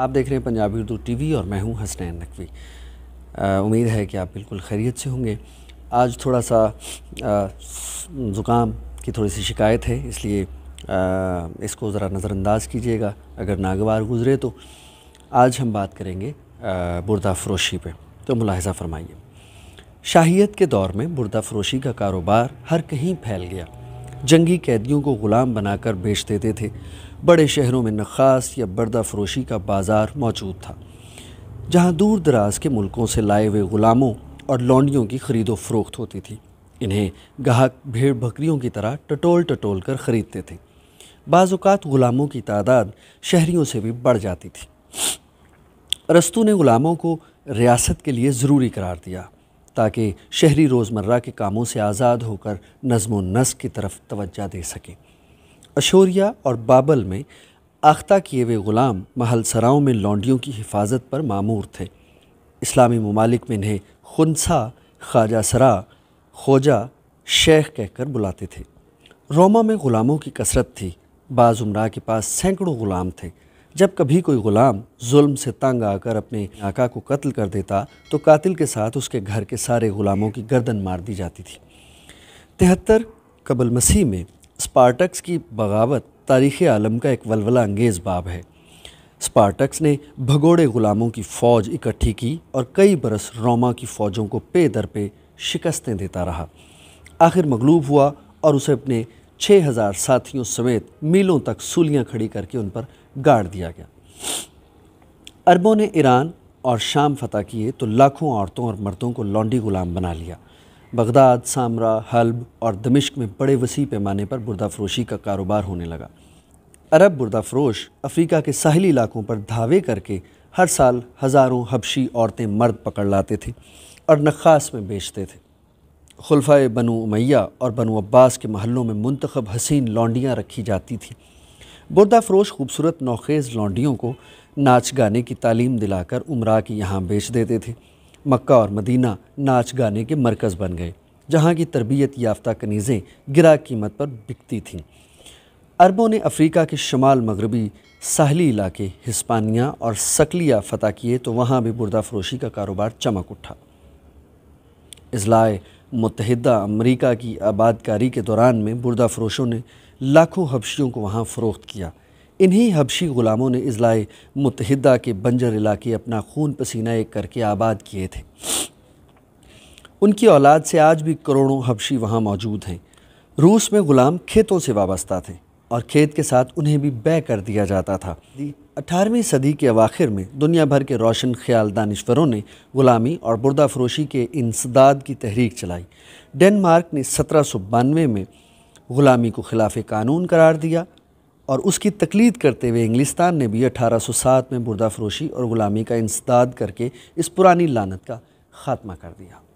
आप देख रहे हैं पंजाबी उर्दू टीवी और मैं हूं हसनैन नकवी उम्मीद है कि आप बिल्कुल खैरियत से होंगे आज थोड़ा सा ज़ुकाम की थोड़ी सी शिकायत है इसलिए आ, इसको ज़रा नज़रअंदाज कीजिएगा अगर नागवार गुजरे तो आज हम बात करेंगे बुरदा फरोशी पे तो मुलाहजा फरमाइए शाहियत के दौर में बुरदा फरोशी का कारोबार हर कहीं फैल गया जंगी कैदियों को ग़ुलाम बनाकर बेच देते थे बड़े शहरों में नखास या बर्दा फरोशी का बाज़ार मौजूद था जहाँ दूर दराज के मुल्कों से लाए हुए ग़ुलामों और लौंडियों की खरीदो फरोख्त होती थी इन्हें गाहक भेड़ बकरियों की तरह टटोल टटोल कर ख़रीदते थे बाज़ात ग़ुलामों की तादाद शहरीों से भी बढ़ जाती थी रस्तू ने ग़ुलामों को रियासत के लिए ज़रूरी करार दिया ताकि शहरी रोज़मर्रा के कामों से आज़ाद होकर नज़म नस्क की तरफ तवज्जा दे सकें अशोरिया और बाबल में आख्ता किए हुए ग़ुलाम महलसराओं में लॉन्डियों की हिफाजत पर मामूर थे इस्लामी ममालिक में इन्हें खुनसा ख्वाजा सरा खोजा शेख कहकर बुलाते थे रोमा में ग़ुलामों की कसरत थी बाज़ उमरा के पास सैकड़ों ग़ुलाम थे जब कभी कोई ग़ुलाम जुल्म से तंग आकर अपने आका को कत्ल कर देता तो कातिल के साथ उसके घर के सारे ग़ुलामों की गर्दन मार दी जाती थी तिहत्तर कबल मसीह में स्पार्टक्स की बगावत तारीख़ आलम का एक वलवला अंगेज़ बाब है स्पार्टक्स ने भगोड़े ग़ुलामों की फ़ौज इकट्ठी की और कई बरस रोमा की फ़ौजों को पे दर पे शिकस्तें देता रहा आखिर मगलूब हुआ और उसे अपने 6000 साथियों समेत मीलों तक सूलियाँ खड़ी करके उन पर गाड़ दिया गया अरबों ने ईरान और शाम फतह किए तो लाखों औरतों और मर्दों को लॉन्डी गुलाम बना लिया बगदाद सामरा हल्ब और दमिश्क में बड़े वसी पैमाने पर बुरदा फरोशी का कारोबार होने लगा अरब बुरदा फरोश अफ्रीका के साहली इलाकों पर धावे करके हर साल हज़ारों हबशी औरतें मर्द पकड़ लाते थे और नखास में बेचते थे खुलफा बनु उमैया और बनु अब्बास के महलों में मंतखब हसीन लॉन्डियाँ रखी जाती थीं बुरदा फरोश खूबसूरत नौखेज़ लौंडियों को नाच गाने की तालीम दिलाकर उमरा के यहाँ बेच देते थे मक्का और मदीना नाच गाने के मरकज़ बन गए जहाँ की तरबियत याफ्ता कनीज़ें गिरा कीमत पर बिकती थीं अरबों ने अफ्रीका के शमाल मगरबी साहली इलाके हिस्पानिया और सकलिया फतह किए तो वहाँ भी बुरदा फरोशी का कारोबार चमक उठा अजलाए मुतहदा अमरीका की आबादकारी के दौरान में बुरदा फरोशों ने लाखों हबशियों को वहाँ फ़रोख्त किया इन्हीं हबशी ग़ुलामों ने अज़लाए मुतहदा के बंजर इलाके अपना खून पसीना एक करके आबाद किए थे उनकी औलाद से आज भी करोड़ों हबशी वहाँ मौजूद हैं रूस में ग़ुलाम खेतों से वाबस्ता थे और खेत के साथ उन्हें भी बै कर दिया जाता था अठारहवीं सदी के अवाखिर में दुनिया भर के रोशन ख्याल दानश्वरों ने ग़ुलामी और बुरदा फरोशी के इंसदाद की तहरीक चलाई डेनमार्क ने सत्रह सौ बानवे में ग़ुलामी को खिलाफ कानून करार दिया और उसकी तकलीद करते हुए इंग्लिस्तान ने भी 1807 में बुरदा फरोशी और ग़ुलामी का इंसदाद करके इस पुरानी लानत का ख़ात्मा कर दिया